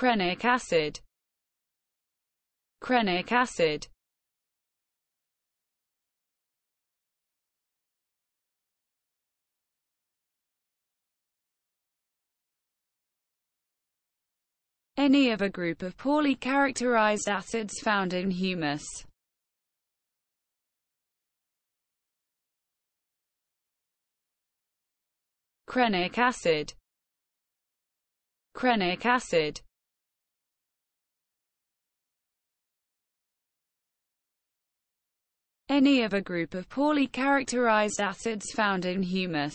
Crenic acid Crenic acid any of a group of poorly characterized acids found in humus. Crenic acid Crenic acid any of a group of poorly characterized acids found in humus.